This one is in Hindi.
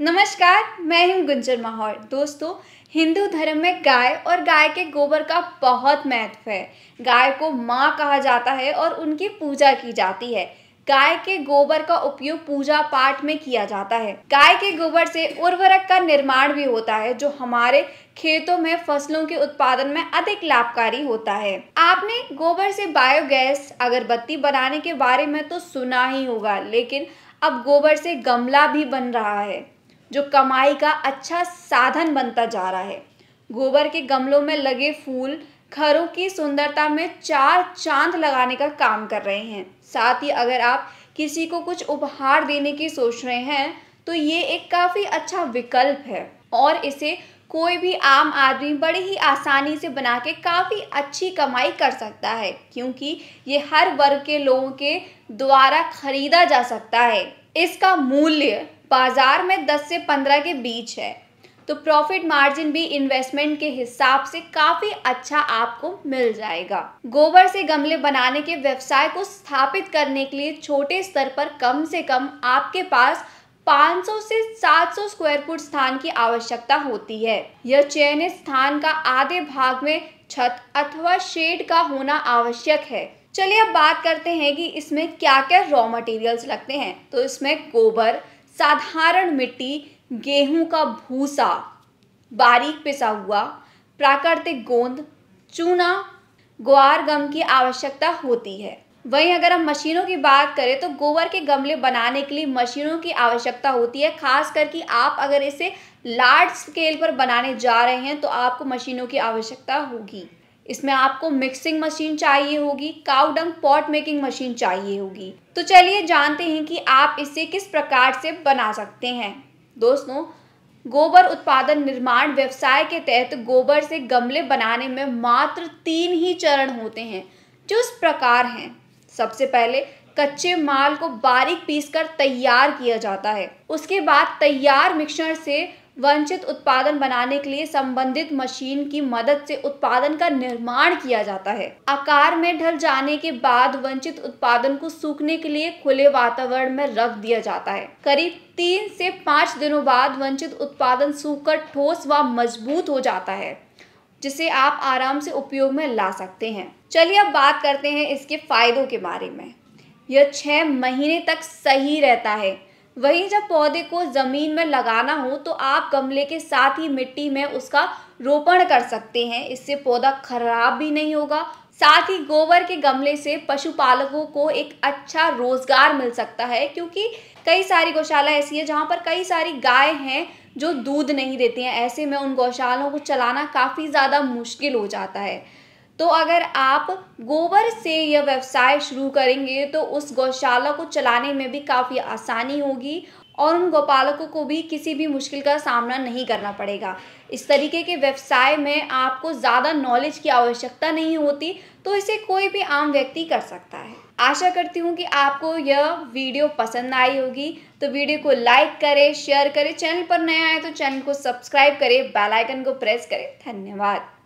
नमस्कार मैं हूं गुंजन माहौर दोस्तों हिंदू धर्म में गाय और गाय के गोबर का बहुत महत्व है गाय को माँ कहा जाता है और उनकी पूजा की जाती है गाय के गोबर का उपयोग पूजा पाठ में किया जाता है गाय के गोबर से उर्वरक का निर्माण भी होता है जो हमारे खेतों में फसलों के उत्पादन में अधिक लाभकारी होता है आपने गोबर से बायोगैस अगरबत्ती बनाने के बारे में तो सुना ही होगा लेकिन अब गोबर से गमला भी बन रहा है जो कमाई का अच्छा साधन बनता जा रहा है गोबर के गमलों में लगे फूल घरों की सुंदरता में चार चांद लगाने का काम कर रहे हैं साथ ही अगर आप किसी को कुछ उपहार देने की सोच रहे हैं तो ये एक काफ़ी अच्छा विकल्प है और इसे कोई भी आम आदमी बड़े ही आसानी से बना के काफ़ी अच्छी कमाई कर सकता है क्योंकि ये हर वर्ग के लोगों के द्वारा खरीदा जा सकता है इसका मूल्य बाज़ार में 10 से 15 के बीच है तो प्रॉफिट मार्जिन भी इन्वेस्टमेंट के हिसाब से काफ़ी अच्छा आपको मिल जाएगा गोबर से गमले बनाने के व्यवसाय को स्थापित करने के लिए छोटे स्तर पर कम से कम आपके पास 500 से 700 स्क्वायर फुट स्थान की आवश्यकता होती है यह चयनित स्थान का आधे भाग में छत अथवा शेड का होना आवश्यक है चलिए अब बात करते हैं कि इसमें क्या क्या रॉ मटेरियल्स लगते हैं तो इसमें गोबर साधारण मिट्टी गेहूं का भूसा बारीक पिसा हुआ प्राकृतिक गोंद चूना ग्वार गम की आवश्यकता होती है वहीं अगर हम मशीनों की बात करें तो गोबर के गमले बनाने के लिए मशीनों की आवश्यकता होती है खास करके आप अगर इसे लार्ज स्केल पर बनाने जा रहे हैं तो आपको मशीनों की आवश्यकता होगी इसमें आपको मिक्सिंग मशीन चाहिए होगी काउडंग पॉट मेकिंग मशीन चाहिए होगी तो चलिए जानते हैं कि आप इसे किस प्रकार से बना सकते हैं दोस्तों गोबर उत्पादन निर्माण व्यवसाय के तहत गोबर से गमले बनाने में मात्र तीन ही चरण होते हैं जो इस प्रकार हैं सबसे पहले कच्चे माल को बारीक पीसकर तैयार किया जाता है उसके बाद तैयार मिक्सर से वंचित उत्पादन बनाने के लिए संबंधित मशीन की मदद से उत्पादन का निर्माण किया जाता है आकार में ढल जाने के बाद वंचित उत्पादन को सूखने के लिए खुले वातावरण में रख दिया जाता है करीब तीन से पाँच दिनों बाद वंचित उत्पादन सूखकर ठोस व मजबूत हो जाता है जिसे आप आराम से उपयोग में ला सकते हैं चलिए अब बात करते हैं इसके फायदों के बारे में यह छः महीने तक सही रहता है वहीं जब पौधे को ज़मीन में लगाना हो तो आप गमले के साथ ही मिट्टी में उसका रोपण कर सकते हैं इससे पौधा खराब भी नहीं होगा साथ ही गोबर के गमले से पशुपालकों को एक अच्छा रोजगार मिल सकता है क्योंकि कई सारी गौशाला ऐसी है जहाँ पर कई सारी गाय हैं जो दूध नहीं देती हैं ऐसे में उन गौशालाओं को चलाना काफ़ी ज़्यादा मुश्किल हो जाता है तो अगर आप गोबर से यह व्यवसाय शुरू करेंगे तो उस गौशाला को चलाने में भी काफ़ी आसानी होगी और उन गौपालकों को भी किसी भी मुश्किल का सामना नहीं करना पड़ेगा इस तरीके के व्यवसाय में आपको ज़्यादा नॉलेज की आवश्यकता नहीं होती तो इसे कोई भी आम व्यक्ति कर सकता है आशा करती हूँ कि आपको यह वीडियो पसंद आई होगी तो वीडियो को लाइक करें शेयर करें चैनल पर नया आए तो चैनल को सब्सक्राइब करें बेलाइकन को प्रेस करें धन्यवाद